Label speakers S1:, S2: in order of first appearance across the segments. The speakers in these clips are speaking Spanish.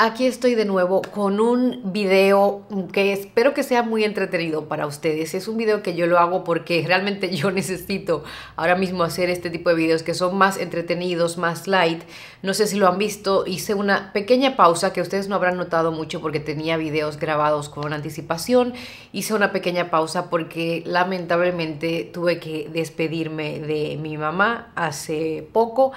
S1: Aquí estoy de nuevo con un video que espero que sea muy entretenido para ustedes. Es un video que yo lo hago porque realmente yo necesito ahora mismo hacer este tipo de videos que son más entretenidos, más light. No sé si lo han visto, hice una pequeña pausa que ustedes no habrán notado mucho porque tenía videos grabados con anticipación. Hice una pequeña pausa porque lamentablemente tuve que despedirme de mi mamá hace poco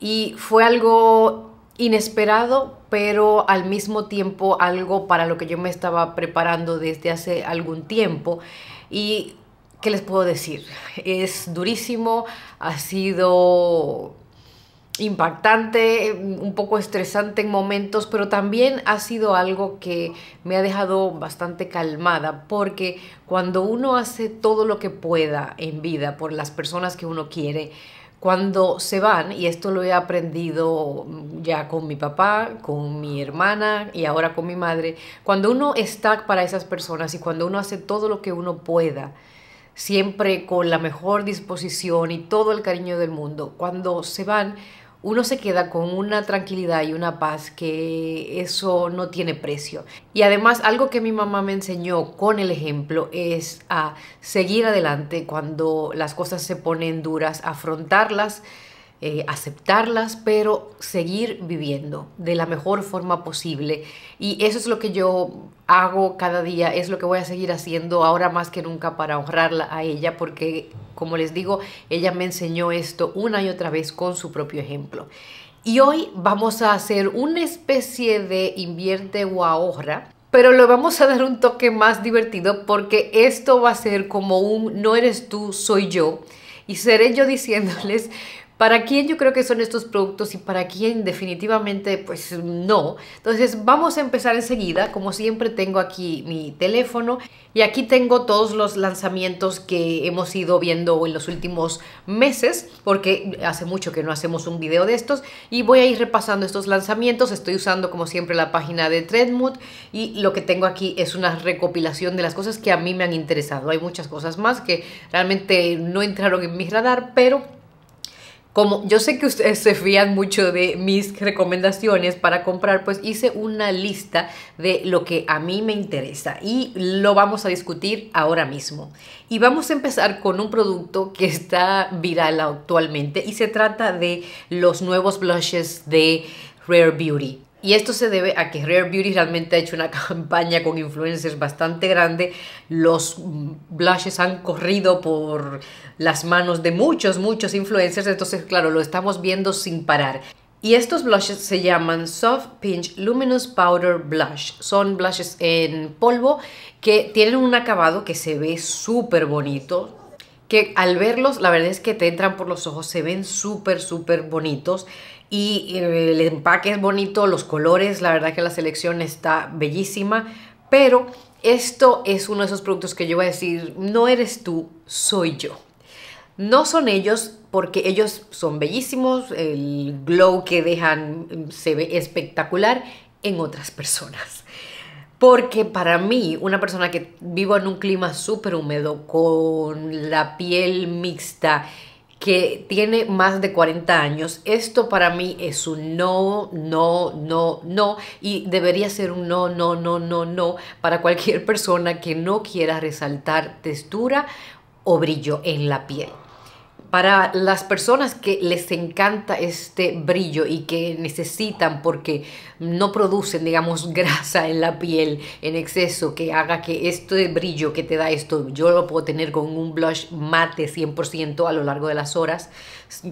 S1: y fue algo inesperado pero al mismo tiempo algo para lo que yo me estaba preparando desde hace algún tiempo. Y, ¿qué les puedo decir? Es durísimo, ha sido impactante, un poco estresante en momentos, pero también ha sido algo que me ha dejado bastante calmada, porque cuando uno hace todo lo que pueda en vida por las personas que uno quiere, cuando se van, y esto lo he aprendido ya con mi papá, con mi hermana y ahora con mi madre, cuando uno está para esas personas y cuando uno hace todo lo que uno pueda, siempre con la mejor disposición y todo el cariño del mundo, cuando se van, uno se queda con una tranquilidad y una paz que eso no tiene precio. Y además algo que mi mamá me enseñó con el ejemplo es a seguir adelante cuando las cosas se ponen duras, afrontarlas, eh, aceptarlas, pero seguir viviendo de la mejor forma posible. Y eso es lo que yo hago cada día, es lo que voy a seguir haciendo ahora más que nunca para honrarla a ella, porque como les digo, ella me enseñó esto una y otra vez con su propio ejemplo. Y hoy vamos a hacer una especie de invierte o ahorra, pero le vamos a dar un toque más divertido porque esto va a ser como un no eres tú, soy yo. Y seré yo diciéndoles para quién yo creo que son estos productos y para quién definitivamente pues no. Entonces vamos a empezar enseguida, como siempre tengo aquí mi teléfono y aquí tengo todos los lanzamientos que hemos ido viendo en los últimos meses, porque hace mucho que no hacemos un video de estos y voy a ir repasando estos lanzamientos, estoy usando como siempre la página de Trendmood y lo que tengo aquí es una recopilación de las cosas que a mí me han interesado. Hay muchas cosas más que realmente no entraron en mi radar, pero como yo sé que ustedes se fían mucho de mis recomendaciones para comprar, pues hice una lista de lo que a mí me interesa y lo vamos a discutir ahora mismo. Y vamos a empezar con un producto que está viral actualmente y se trata de los nuevos blushes de Rare Beauty. Y esto se debe a que Rare Beauty realmente ha hecho una campaña con influencers bastante grande. Los blushes han corrido por las manos de muchos, muchos influencers. Entonces, claro, lo estamos viendo sin parar. Y estos blushes se llaman Soft Pinch Luminous Powder Blush. Son blushes en polvo que tienen un acabado que se ve súper bonito. Que al verlos, la verdad es que te entran por los ojos, se ven súper, súper bonitos y el empaque es bonito, los colores, la verdad que la selección está bellísima, pero esto es uno de esos productos que yo voy a decir, no eres tú, soy yo. No son ellos porque ellos son bellísimos, el glow que dejan se ve espectacular en otras personas. Porque para mí, una persona que vivo en un clima súper húmedo, con la piel mixta, que tiene más de 40 años, esto para mí es un no, no, no, no, y debería ser un no, no, no, no, no para cualquier persona que no quiera resaltar textura o brillo en la piel para las personas que les encanta este brillo y que necesitan porque no producen, digamos, grasa en la piel en exceso que haga que este brillo que te da esto, yo lo puedo tener con un blush mate 100% a lo largo de las horas,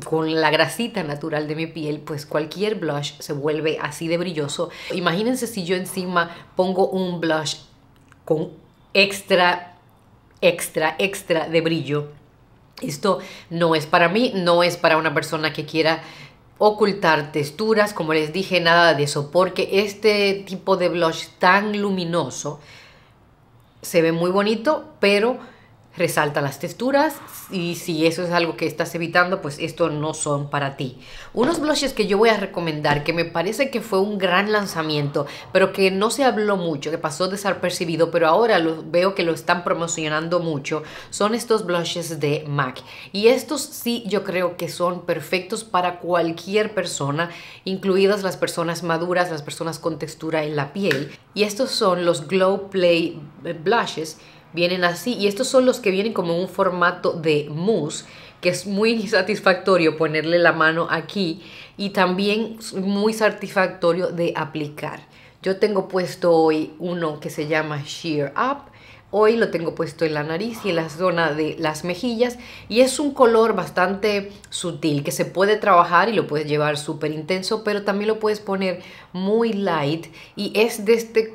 S1: con la grasita natural de mi piel, pues cualquier blush se vuelve así de brilloso. Imagínense si yo encima pongo un blush con extra, extra, extra de brillo esto no es para mí, no es para una persona que quiera ocultar texturas, como les dije, nada de eso, porque este tipo de blush tan luminoso se ve muy bonito, pero resalta las texturas y si eso es algo que estás evitando, pues estos no son para ti. Unos blushes que yo voy a recomendar, que me parece que fue un gran lanzamiento, pero que no se habló mucho, que pasó desapercibido, pero ahora lo, veo que lo están promocionando mucho, son estos blushes de MAC. Y estos sí yo creo que son perfectos para cualquier persona, incluidas las personas maduras, las personas con textura en la piel. Y estos son los Glow Play eh, Blushes vienen así y estos son los que vienen como un formato de mousse que es muy satisfactorio ponerle la mano aquí y también muy satisfactorio de aplicar. Yo tengo puesto hoy uno que se llama Sheer Up Hoy lo tengo puesto en la nariz y en la zona de las mejillas y es un color bastante sutil que se puede trabajar y lo puedes llevar súper intenso, pero también lo puedes poner muy light y es de, este,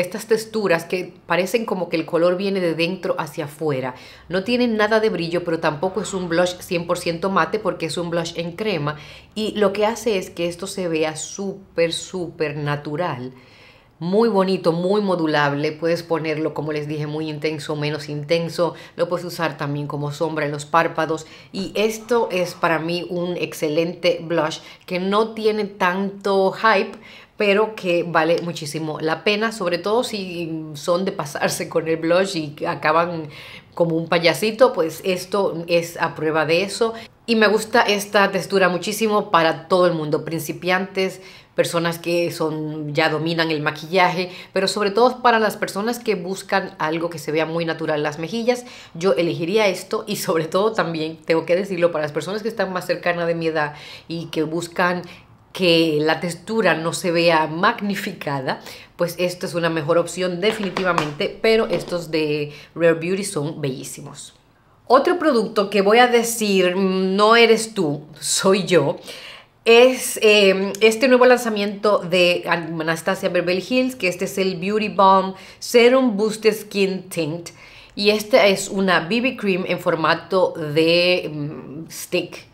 S1: estas texturas que parecen como que el color viene de dentro hacia afuera. No tiene nada de brillo, pero tampoco es un blush 100% mate porque es un blush en crema y lo que hace es que esto se vea súper, súper natural muy bonito, muy modulable. Puedes ponerlo, como les dije, muy intenso, menos intenso. Lo puedes usar también como sombra en los párpados. Y esto es para mí un excelente blush que no tiene tanto hype, pero que vale muchísimo la pena, sobre todo si son de pasarse con el blush y acaban como un payasito, pues esto es a prueba de eso. Y me gusta esta textura muchísimo para todo el mundo, principiantes, personas que son, ya dominan el maquillaje, pero sobre todo para las personas que buscan algo que se vea muy natural las mejillas, yo elegiría esto y sobre todo también, tengo que decirlo, para las personas que están más cercanas de mi edad y que buscan que la textura no se vea magnificada, pues esto es una mejor opción definitivamente, pero estos de Rare Beauty son bellísimos. Otro producto que voy a decir, mm, no eres tú, soy yo, es em, este nuevo lanzamiento de Anastasia Beverly Hills, que este es el Beauty Balm Serum Boosted Skin Tint. Y esta es una BB Cream en formato de mm, stick.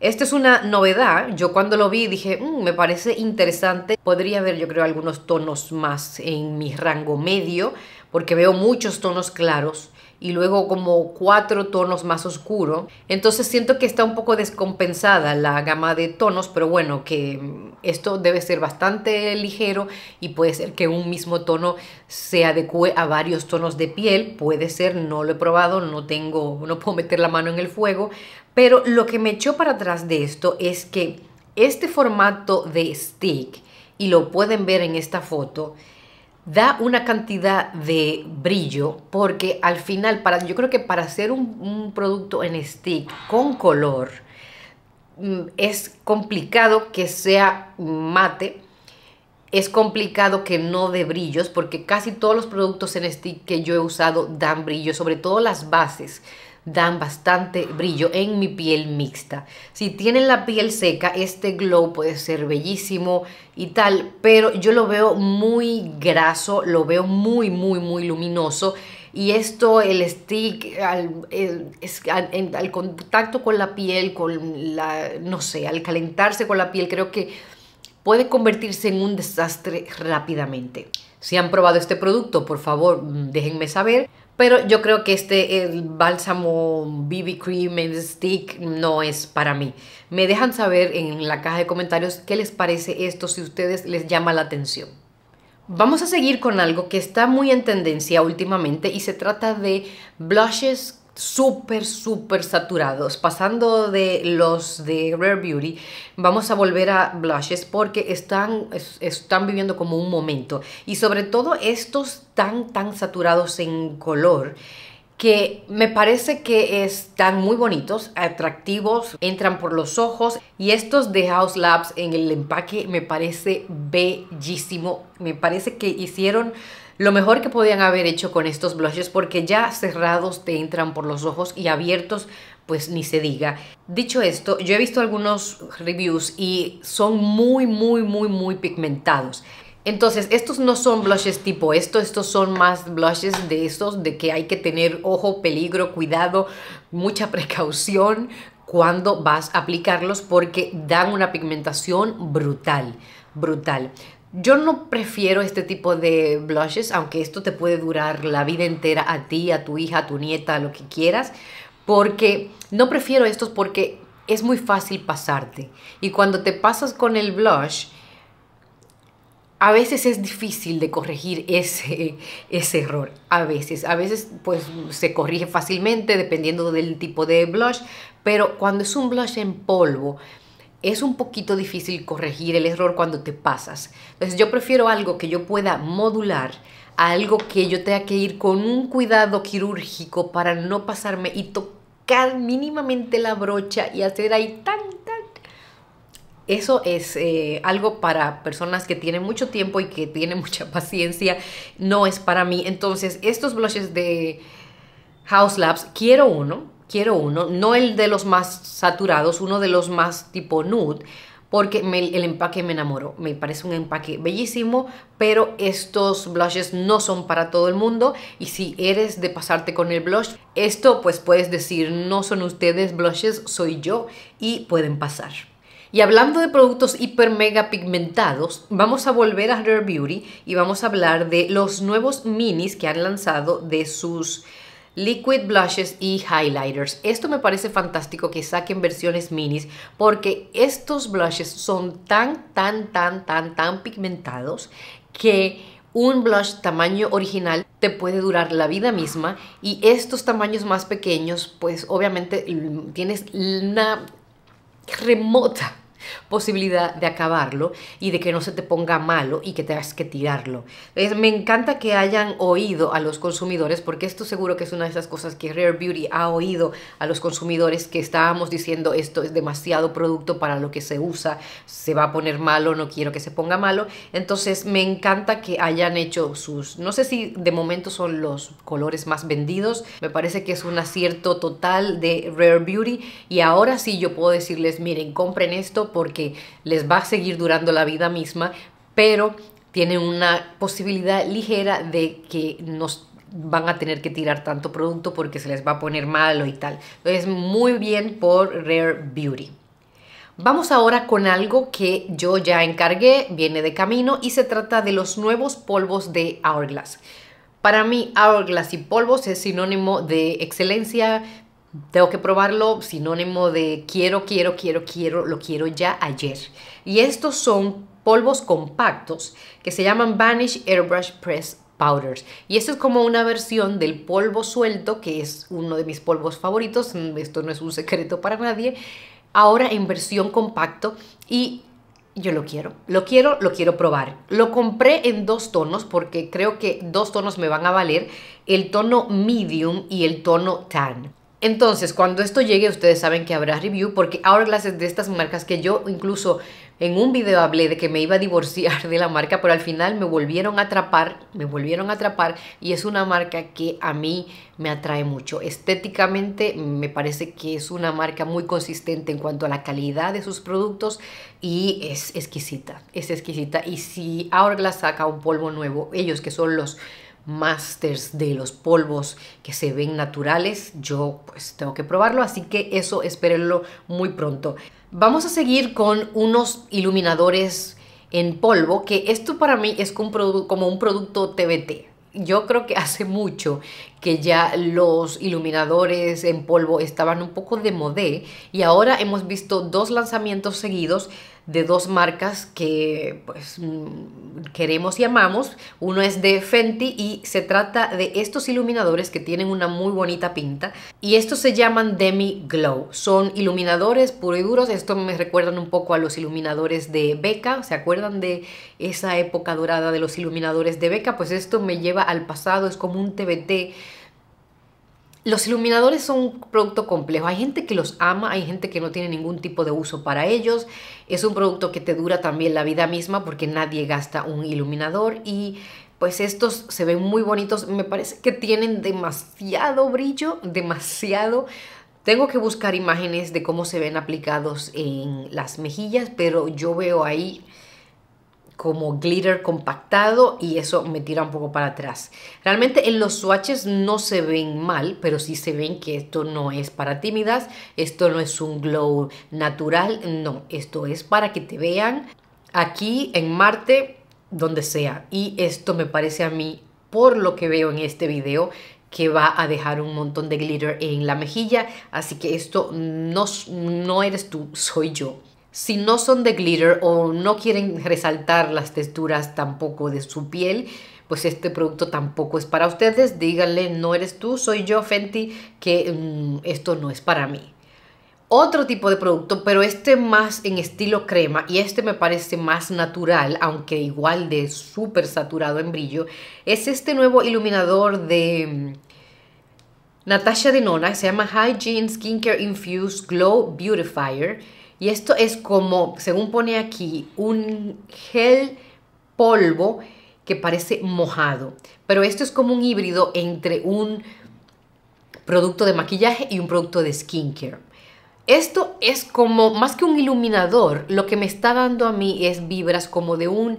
S1: Esta es una novedad. Yo cuando lo vi dije, mm, me parece interesante. Podría haber, yo creo, algunos tonos más en mi rango medio, porque veo muchos tonos claros y luego como cuatro tonos más oscuro. Entonces siento que está un poco descompensada la gama de tonos, pero bueno, que mm, esto debe ser bastante ligero y puede ser que un mismo tono se adecue a varios tonos de piel, puede ser, no lo he probado, no tengo, no puedo meter la mano en el fuego, pero lo que me echó para atrás de esto es que este formato de stick, y lo pueden ver en esta foto, da una cantidad de brillo porque al final, para, yo creo que para hacer un, producto en stick con color mm, es complicado que sea mate, es complicado que no de brillos porque casi todos los productos en stick que yo he usado dan brillo, sobre todo las bases dan bastante brillo en mi piel mixta. Si tienen la piel seca, este glow puede ser bellísimo y tal, pero yo lo veo muy graso, lo veo muy, muy, muy luminoso. Y esto, el stick, al, contacto con la piel, con la, no sé, al calentarse con la piel, creo que puede convertirse en un desastre rápidamente. Si han probado este producto, por favor, mm, déjenme saber. Pero yo creo que este, el bálsamo BB Cream and Stick no es para mí. Me dejan saber en la caja de comentarios qué les parece esto, si a ustedes les llama la atención. Vamos a seguir con algo que está muy en tendencia últimamente y se trata de blushes súper, súper saturados. Pasando de los de Rare Beauty, vamos a volver a blushes porque están, están viviendo como un momento. Y sobre todo estos tan, tan saturados en color que me parece que están muy bonitos, atractivos, entran por los ojos y estos de House Labs en el empaque me parece bellísimo, me parece que hicieron lo mejor que podían haber hecho con estos blushes porque ya cerrados te entran por los ojos y abiertos pues ni se diga. Dicho esto, yo he visto algunos reviews y son muy, muy, muy, muy pigmentados. Entonces, estos no son blushes tipo esto, estos son más blushes de estos de que hay que tener ojo, peligro, cuidado, mucha precaución cuando vas a aplicarlos porque dan una pigmentación brutal, brutal. Yo no prefiero este tipo de blushes, aunque esto te puede durar la vida entera a ti, a tu hija, a tu nieta, a lo que quieras, porque no prefiero estos porque es muy fácil pasarte. Y cuando te pasas con el blush, a veces es difícil de corregir ese, error. A veces, a veces pues se corrige fácilmente dependiendo del tipo de blush, pero cuando es un blush en polvo, es un poquito difícil corregir el error cuando te pasas. Entonces yo prefiero algo que yo pueda modular algo que yo tenga que ir con un cuidado quirúrgico para no pasarme y tocar mínimamente la brocha y hacer ahí tan, tan. Eso es eh, algo para personas que tienen mucho tiempo y que tienen mucha paciencia. No es para mí. Entonces estos blushes de House Labs, quiero uno quiero uno, no el de los más saturados, uno de los más tipo nude, porque el empaque me enamoró. Me parece un empaque bellísimo, pero estos blushes no son para todo el mundo y si eres de pasarte con el blush, esto pues puedes decir, no son ustedes blushes, soy yo y pueden pasar. Y hablando de productos hiper mega pigmentados, vamos a volver a Rare Beauty y vamos a hablar de los nuevos minis que han lanzado de sus liquid blushes y highlighters. Esto me parece fantástico que saquen versiones minis porque estos blushes son tan, tan, tan, tan, tan pigmentados que un blush tamaño original te puede durar la vida misma y estos tamaños más pequeños pues obviamente mm, tienes una remota posibilidad de acabarlo y de que no se te ponga malo y que tengas que tirarlo. me encanta que hayan oído a los consumidores porque esto seguro que es una de esas cosas que Rare Beauty ha oído a los consumidores que estábamos diciendo esto es demasiado producto para lo que se usa, se va a poner malo, no quiero que se ponga malo. Entonces me encanta que hayan hecho sus, no sé si de momento son los colores más vendidos, me parece que es un acierto total de Rare Beauty y ahora sí yo puedo decirles, miren, compren esto porque les va a seguir durando la vida misma, pero tienen una posibilidad ligera de que nos van a tener que tirar tanto producto porque se les va a poner malo y tal. Entonces, muy bien por Rare Beauty. Vamos ahora con algo que yo ya encargué, viene de camino y se trata de los nuevos polvos de Hourglass. Para mí, Hourglass y polvos es sinónimo de excelencia, tengo que probarlo, sinónimo de quiero, quiero, quiero, quiero, lo quiero ya ayer. Y estos son polvos compactos que se llaman Vanish Airbrush Press Powders. Y esto es como una versión del polvo suelto, que es uno de mis polvos favoritos, esto no es un secreto para nadie, ahora en versión compacto y yo lo quiero, lo quiero, lo quiero probar. Lo compré en dos tonos porque creo que dos tonos me van a valer, el tono medium y el tono tan. Entonces, cuando esto llegue, ustedes saben que habrá review porque Hourglass es de estas marcas que yo incluso en un video hablé de que me iba a divorciar de la marca, pero al final me volvieron a atrapar, me volvieron a atrapar y es una marca que a mí me atrae mucho. Estéticamente me parece que es una marca muy consistente en cuanto a la calidad de sus productos y es exquisita, es exquisita. Y si Hourglass saca un polvo nuevo, ellos que son los masters de los polvos que se ven naturales. Yo pues tengo que probarlo, así que eso espérenlo muy pronto. Vamos a seguir con unos iluminadores en polvo, que esto para mí es como un producto TBT. Yo creo que hace mucho que ya los iluminadores en polvo estaban un poco de modé y ahora hemos visto dos lanzamientos seguidos de dos marcas que pues, mm, queremos y amamos. Uno es de Fenty y se trata de estos iluminadores que tienen una muy bonita pinta. Y estos se llaman Demi Glow. Son iluminadores puros y duros. Esto me recuerdan un poco a los iluminadores de Becca. ¿Se acuerdan de esa época dorada de los iluminadores de Becca? Pues esto me lleva al pasado. Es como un TBT los iluminadores son un producto complejo. Hay gente que los ama, hay gente que no tiene ningún tipo de uso para ellos. Es un producto que te dura también la vida misma porque nadie gasta un iluminador y pues estos se ven muy bonitos. Me parece que tienen demasiado brillo, demasiado. Tengo que buscar imágenes de cómo se ven aplicados en las mejillas, pero yo veo ahí como glitter compactado y eso me tira un poco para atrás. Realmente en los swatches no se ven mal, pero sí se ven que esto no es para tímidas, esto no es un glow natural, no, esto es para que te vean aquí en Marte, donde sea. Y esto me parece a mí, por lo que veo en este video, que va a dejar un montón de glitter en la mejilla, así que esto no, no eres tú, soy yo si no son de glitter o no quieren resaltar las texturas tampoco de su piel, pues este producto tampoco es para ustedes. Díganle, no eres tú, soy yo, Fenty, que mm, esto no es para mí. Otro tipo de producto, pero este más en estilo crema y este me parece más natural, aunque igual de súper saturado en brillo, es este nuevo iluminador de... Mm, Natasha Denona, se llama Hygiene Skincare Infused Glow Beautifier y esto es como, según pone aquí, un gel polvo que parece mojado. Pero esto es como un híbrido entre un producto de maquillaje y un producto de skincare. Esto es como, más que un iluminador, lo que me está dando a mí es vibras como de un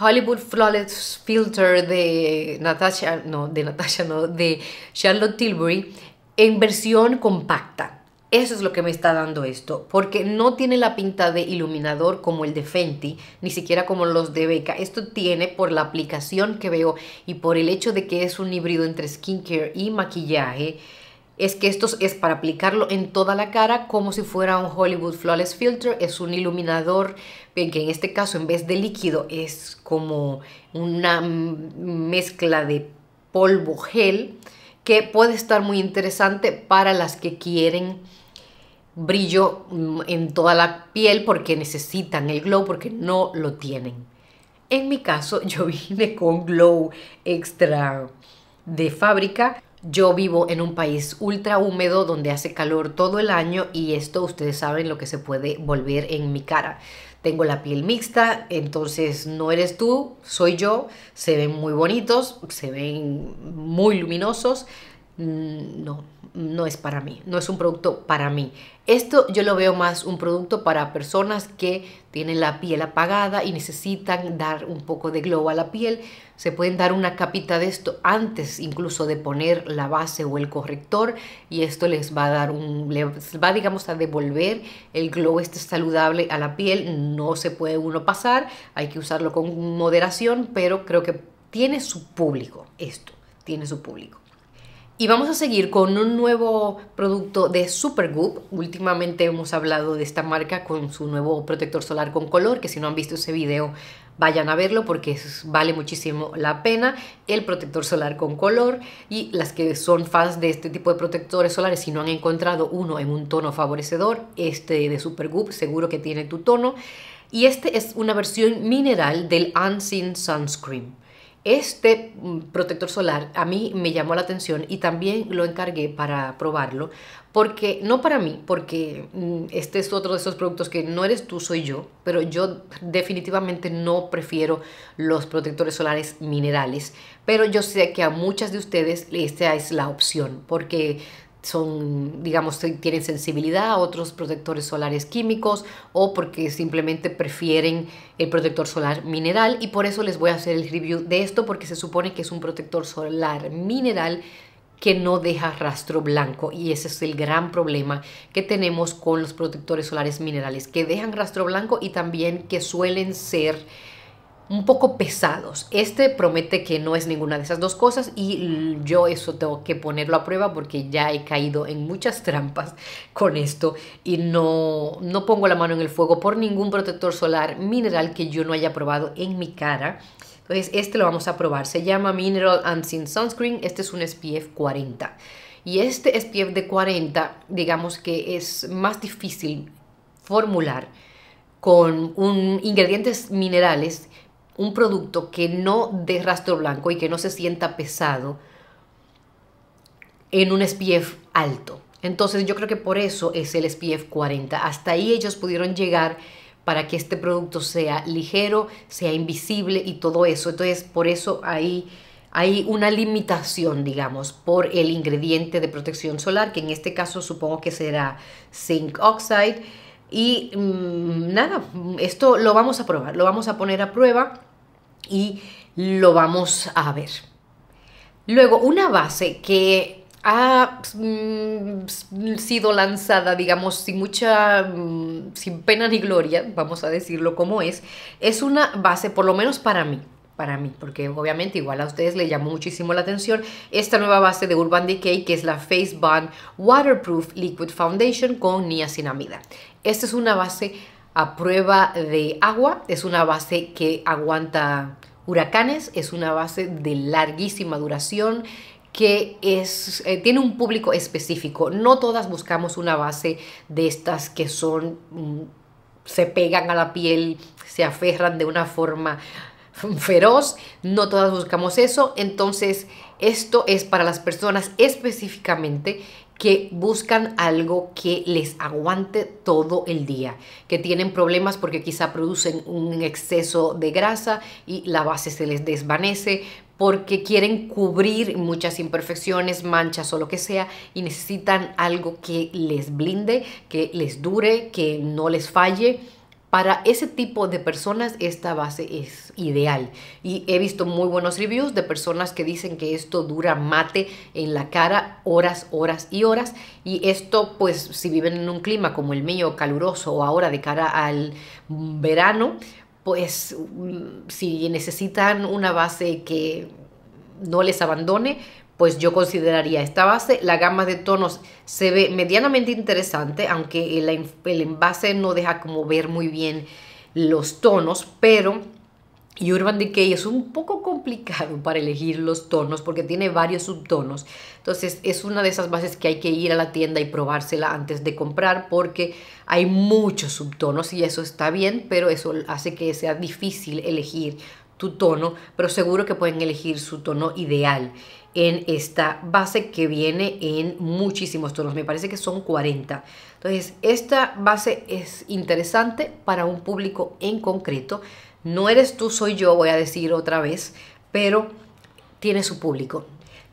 S1: Hollywood Flawless Filter de Natasha, no, de Natasha, no, de Charlotte Tilbury en versión compacta. Eso es lo que me está dando esto, porque no tiene la pinta de iluminador como el de Fenty, ni siquiera como los de Becca. Esto tiene por la aplicación que veo y por el hecho de que es un híbrido entre skincare y maquillaje, es que esto es para aplicarlo en toda la cara como si fuera un Hollywood Flawless Filter. Es un iluminador, Ven, que en este caso en vez de líquido es como una mezcla de polvo gel que puede estar muy interesante para las que quieren brillo mm, en toda la piel porque necesitan el glow, porque no lo tienen. En mi caso, yo vine con glow extra de fábrica. Yo vivo en un país ultra húmedo donde hace calor todo el año y esto ustedes saben lo que se puede volver en mi cara. Tengo la piel mixta, entonces no eres tú, soy yo. Se ven muy bonitos, se ven muy luminosos, Mm, no, no es para mí, no es un producto para mí. Esto yo lo veo más un producto para personas que tienen la piel apagada y necesitan dar un poco de glow a la piel. Se pueden dar una capita de esto antes incluso de poner la base o el corrector y esto les va a dar un, les va digamos a devolver el glow este saludable a la piel. No se puede uno pasar, hay que usarlo con moderación, pero creo que tiene su público esto, tiene su público. Y vamos a seguir con un nuevo producto de Supergoop. Últimamente hemos hablado de esta marca con su nuevo protector solar con color, que si no han visto ese video vayan a verlo porque vale muchísimo la pena. El protector solar con color y las que son fans de este tipo de protectores solares, si no han encontrado uno en un tono favorecedor, este de Supergoop seguro que tiene tu tono. Y este es una versión mineral del Unseen Sunscreen. Este mm, protector solar a mí me llamó la atención y también lo encargué para probarlo, porque no para mí, porque mm, este es otro de esos productos que no eres tú, soy yo, pero yo definitivamente no prefiero los protectores solares minerales, pero yo sé que a muchas de ustedes esta es la opción, porque son, digamos, tienen sensibilidad a otros protectores solares químicos o porque simplemente prefieren el protector solar mineral y por eso les voy a hacer el review de esto porque se supone que es un protector solar mineral que no deja rastro blanco y ese es el gran problema que tenemos con los protectores solares minerales que dejan rastro blanco y también que suelen ser un poco pesados. Este promete que no es ninguna de esas dos cosas y yo eso tengo que ponerlo a prueba porque ya he caído en muchas trampas con esto y no, no pongo la mano en el fuego por ningún protector solar mineral que yo no haya probado en mi cara. Entonces este lo vamos a probar. Se llama Mineral and Unseen Sunscreen. Este es un SPF 40. Y este SPF de 40, digamos que es más difícil formular con un, ingredientes minerales un producto que no dé rastro blanco y que no se sienta pesado en un SPF alto. Entonces yo creo que por eso es el SPF 40. Hasta ahí ellos pudieron llegar para que este producto sea ligero, sea invisible y todo eso. Entonces por eso ahí hay una limitación, digamos, por el ingrediente de protección solar, que en este caso supongo que será zinc oxide. Y mm, nada, esto lo vamos a probar, lo vamos a poner a prueba y lo vamos a ver. Luego, una base que ha mm, sido lanzada, digamos, sin mucha, mm, sin pena ni gloria, vamos a decirlo como es, es una base, por lo menos para mí, para mí, porque obviamente igual a ustedes le llamó muchísimo la atención esta nueva base de Urban Decay que es la Face Bond Waterproof Liquid Foundation con niacinamida. Esta es una base a prueba de agua, es una base que aguanta huracanes, es una base de larguísima duración que es, eh, tiene un público específico. No todas buscamos una base de estas que son, mm, se pegan a la piel, se aferran de una forma feroz, no todas buscamos eso, entonces esto es para las personas específicamente que buscan algo que les aguante todo el día, que tienen problemas porque quizá producen un exceso de grasa y la base se les desvanece, porque quieren cubrir muchas imperfecciones, manchas o lo que sea y necesitan algo que les blinde, que les dure, que no les falle para ese tipo de personas esta base es ideal y he visto muy buenos reviews de personas que dicen que esto dura mate en la cara horas, horas y horas y esto pues si viven en un clima como el mío caluroso o ahora de cara al verano pues mm, si necesitan una base que no les abandone pues yo consideraría esta base. La gama de tonos se ve medianamente interesante, aunque el, envase no deja como ver muy bien los tonos, pero y Urban Decay es un poco complicado para elegir los tonos porque tiene varios subtonos. Entonces es una de esas bases que hay que ir a la tienda y probársela antes de comprar porque hay muchos subtonos y eso está bien, pero eso hace que sea difícil elegir tu tono, pero seguro que pueden elegir su tono ideal en esta base que viene en muchísimos tonos. Me parece que son 40. Entonces, esta base es interesante para un público en concreto. No eres tú, soy yo, voy a decir otra vez, pero tiene su público.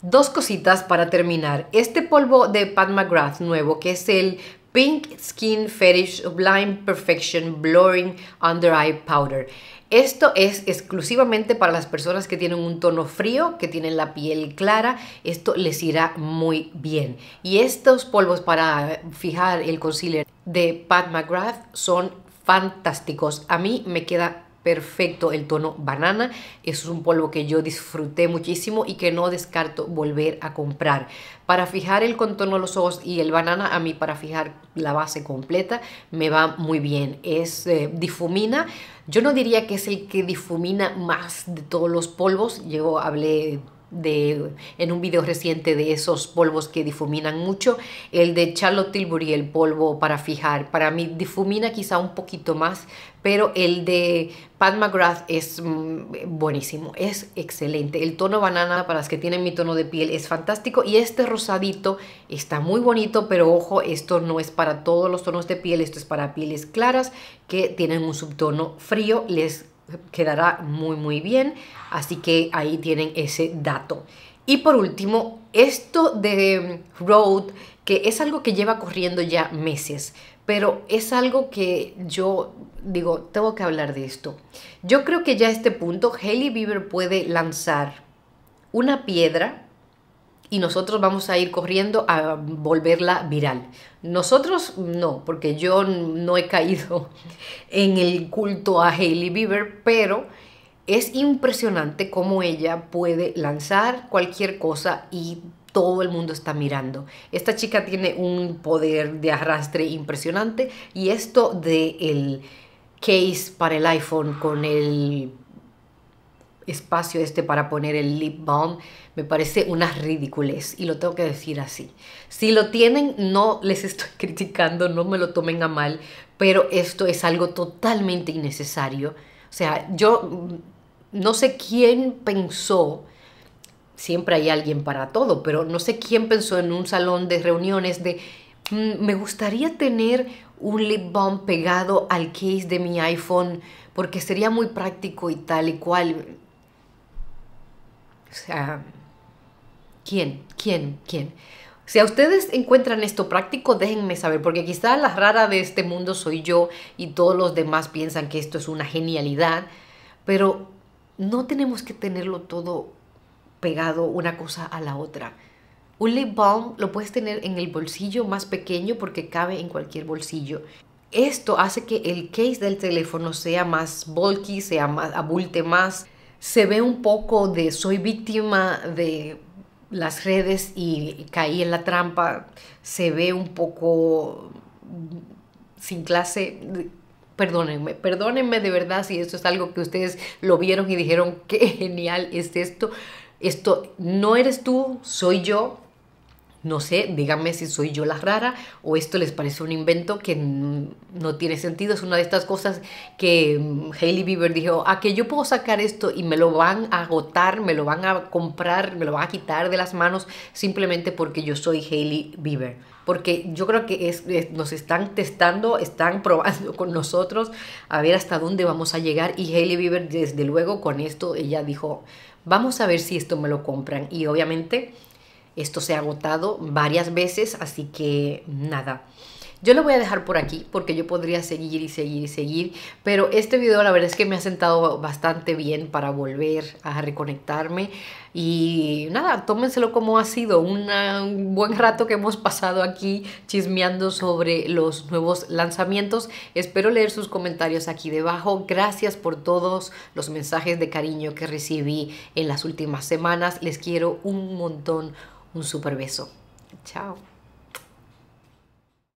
S1: Dos cositas para terminar. Este polvo de Pat McGrath nuevo, que es el Pink Skin Fetish Blind Perfection Blurring Under Eye Powder. Esto es exclusivamente para las personas que tienen un tono frío, que tienen la piel clara, esto les irá muy bien. Y estos polvos para fijar el concealer de Pat McGrath son fantásticos. A mí me queda perfecto el tono banana. es un polvo que yo disfruté muchísimo y que no descarto volver a comprar. Para fijar el contorno de los ojos y el banana, a mí para fijar la base completa me va muy bien. Es eh, difumina. Yo no diría que es el que difumina más de todos los polvos. Yo hablé de, en un video reciente de esos polvos que difuminan mucho, el de Charlotte Tilbury, el polvo para fijar, para mí difumina quizá un poquito más, pero el de Pat McGrath es mm, buenísimo, es excelente. El tono banana para las que tienen mi tono de piel es fantástico y este rosadito está muy bonito, pero ojo, esto no es para todos los tonos de piel, esto es para pieles claras que tienen un subtono frío, les quedará muy muy bien. Así que ahí tienen ese dato. Y por último, esto de mm, road, que es algo que lleva corriendo ya meses, pero es algo que yo digo, tengo que hablar de esto. Yo creo que ya a este punto Haley Bieber puede lanzar una piedra y nosotros vamos a ir corriendo a volverla viral. Nosotros no, porque yo no he caído en el culto a Hailey Bieber, pero es impresionante cómo ella puede lanzar cualquier cosa y todo el mundo está mirando. Esta chica tiene un poder de arrastre impresionante y esto de el case para el iPhone con el espacio este para poner el lip balm me parece una ridiculez y lo tengo que decir así. Si lo tienen, no les estoy criticando, no me lo tomen a mal, pero esto es algo totalmente innecesario. O sea, yo mm, no sé quién pensó, siempre hay alguien para todo, pero no sé quién pensó en un salón de reuniones de mm, me gustaría tener un lip balm pegado al case de mi iPhone porque sería muy práctico y tal y cual o sea, ¿quién? ¿Quién? ¿Quién? Si a ustedes encuentran esto práctico, déjenme saber, porque quizás la rara de este mundo soy yo y todos los demás piensan que esto es una genialidad, pero no tenemos que tenerlo todo pegado una cosa a la otra. Un lip balm lo puedes tener en el bolsillo más pequeño porque cabe en cualquier bolsillo. Esto hace que el case del teléfono sea más bulky, sea más abulte más se ve un poco de soy víctima de las redes y caí en la trampa, se ve un poco sin clase. Perdónenme, perdónenme de verdad si esto es algo que ustedes lo vieron y dijeron qué genial es esto. Esto no eres tú, soy yo, no sé, díganme si soy yo la rara o esto les parece un invento que no tiene sentido. Es una de estas cosas que mm, Hailey Bieber dijo, a ah, que yo puedo sacar esto y me lo van a agotar, me lo van a comprar, me lo van a quitar de las manos simplemente porque yo soy Hailey Bieber. Porque yo creo que nos están testando, están probando con nosotros a ver hasta dónde vamos a llegar. Y Hailey Bieber desde luego con esto ella dijo, vamos a ver si esto me lo compran. Y obviamente esto se ha agotado varias veces, así que nada. Yo lo voy a dejar por aquí porque yo podría seguir y seguir y seguir, pero este video la verdad es que me ha sentado bastante bien para volver a reconectarme y nada, tómenselo como ha sido un buen rato que hemos pasado aquí chismeando sobre los nuevos lanzamientos. Espero leer sus comentarios aquí debajo. Gracias por todos los mensajes de cariño que recibí en las últimas semanas. Les quiero un montón un super beso. Chao.